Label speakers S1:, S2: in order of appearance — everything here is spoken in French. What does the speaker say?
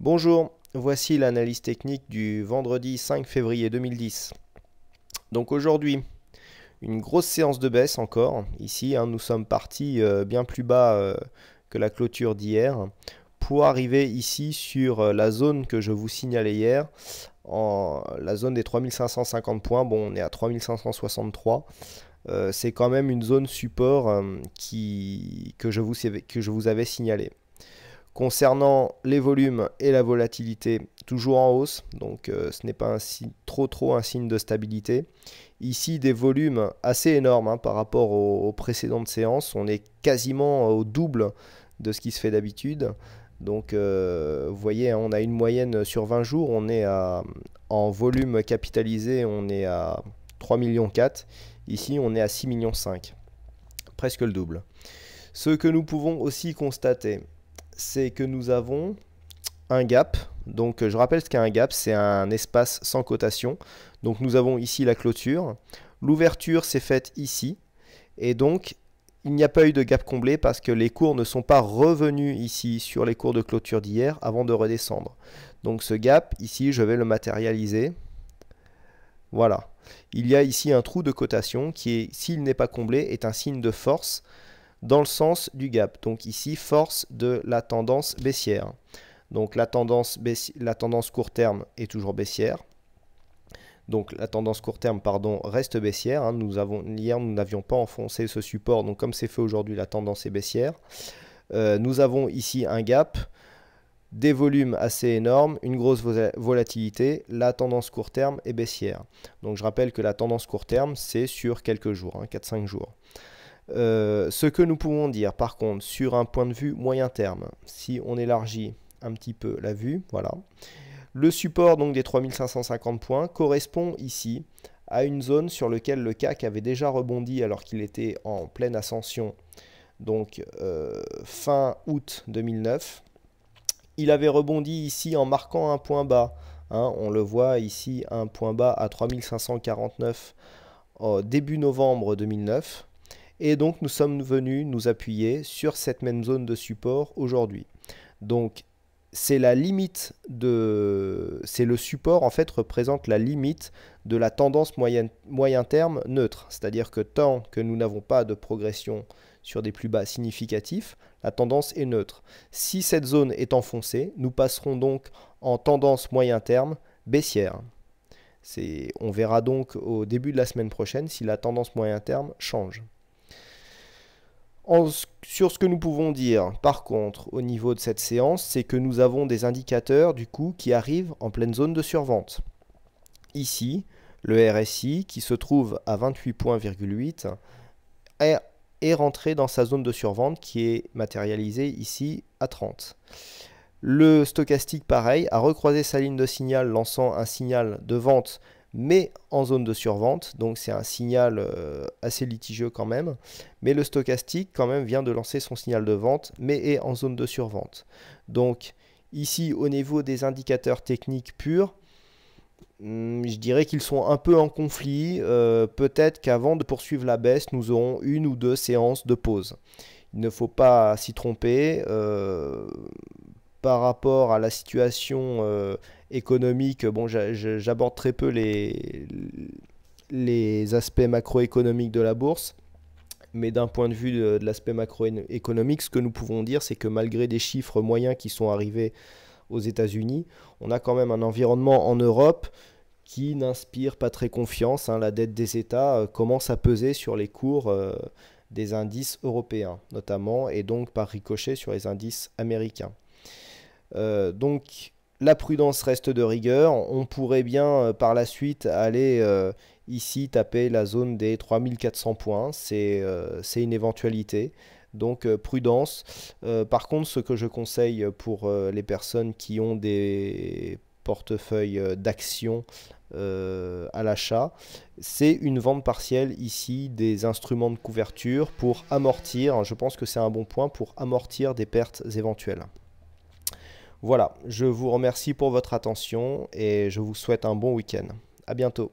S1: Bonjour, voici l'analyse technique du vendredi 5 février 2010. Donc aujourd'hui, une grosse séance de baisse encore. Ici, hein, nous sommes partis euh, bien plus bas euh, que la clôture d'hier pour arriver ici sur euh, la zone que je vous signalais hier, la zone des 3550 points. Bon, on est à 3563. c'est quand même une zone support que je vous avais signalée. Concernant les volumes et la volatilité, toujours en hausse, donc euh, ce n'est pas trop trop un signe de stabilité. Ici, des volumes assez énormes hein, par rapport aux, précédentes séances. On est quasiment euh, au double de ce qui se fait d'habitude. Donc, euh, vous voyez, hein, on a une moyenne sur 20 jours. On est à, en volume capitalisé, on est à 3,4 millions. Ici, on est à 6,5 millions. Presque le double. Ce que nous pouvons aussi constater, c'est que nous avons un gap. Donc euh, je rappelle ce qu'est un gap, c'est un espace sans cotation. Donc nous avons ici la clôture. L'ouverture s'est faite ici. Et donc il n'y a pas eu de gap comblé parce que les cours ne sont pas revenus ici sur les cours de clôture d'hier avant de redescendre. Donc ce gap, ici, je vais le matérialiser. Voilà. Il y a ici un trou de cotation qui, s'il n'est pas comblé, est un signe de force dans le sens du gap. Donc ici, force de la tendance baissière. Donc la tendance, la tendance court terme est toujours baissière. Donc la tendance court terme pardon, reste baissière. Hein. Nous avons, hier, nous n'avions pas enfoncé ce support. Donc comme c'est fait aujourd'hui, la tendance est baissière. Euh, nous avons ici un gap, des volumes assez énormes, une grosse volatilité. La tendance court terme est baissière. Donc je rappelle que la tendance court terme, c'est sur quelques jours, 4-5 hein, jours. Euh, ce que nous pouvons dire par contre sur un point de vue moyen terme, si on élargit un petit peu la vue, voilà. Le support donc des 3550 points correspond ici à une zone sur laquelle le CAC avait déjà rebondi alors qu'il était en pleine ascension, donc euh, fin août 2009. Il avait rebondi ici en marquant un point bas. Hein. on le voit ici, un point bas à 3549 au début novembre 2009. Et donc nous sommes venus nous appuyer sur cette même zone de support aujourd'hui. Donc c'est la limite de... C'est le support en fait représente la limite de la tendance moyen, moyen terme neutre. C'est-à-dire que tant que nous n'avons pas de progression sur des plus bas significatifs, la tendance est neutre. Si cette zone est enfoncée, nous passerons donc en tendance moyen terme baissière. On verra donc au début de la semaine prochaine si la tendance moyen terme change sur ce que nous pouvons dire, par contre, au niveau de cette séance, c'est que nous avons des indicateurs du coup qui arrivent en pleine zone de survente. Ici, le RSI qui se trouve à 28,8 est, est rentré dans sa zone de survente qui est matérialisée ici à 30. Le stochastique, pareil, a recroisé sa ligne de signal lançant un signal de vente mais en zone de survente, donc c'est un signal euh, assez litigieux quand même. Mais le stochastique quand même vient de lancer son signal de vente, mais est en zone de survente. Donc ici au niveau des indicateurs techniques purs, hmm, je dirais qu'ils sont un peu en conflit. Euh, peut-être qu'avant de poursuivre la baisse, nous aurons une ou deux séances de pause. Il ne faut pas s'y tromper. Euh, par rapport à la situation euh, économique, bon, j'aborde très peu les, aspects macroéconomiques de la bourse, mais d'un point de vue de, l'aspect macroéconomique, ce que nous pouvons dire, c'est que malgré des chiffres moyens qui sont arrivés aux États-Unis, on a quand même un environnement en Europe qui n'inspire pas très confiance. Hein. La dette des États euh, commence à peser sur les cours. Euh, des indices européens notamment et donc par ricochet sur les indices américains. Euh, donc la prudence reste de rigueur. On pourrait bien euh, par la suite aller euh, ici taper la zone des 3400 points. C'est une éventualité. Donc prudence. par contre, ce que je conseille pour les personnes qui ont des portefeuilles d'actions à l'achat, c'est une vente partielle ici des instruments de couverture pour amortir, je pense que c'est un bon point, pour amortir des pertes éventuelles. Voilà, je vous remercie pour votre attention et je vous souhaite un bon week-end. À bientôt.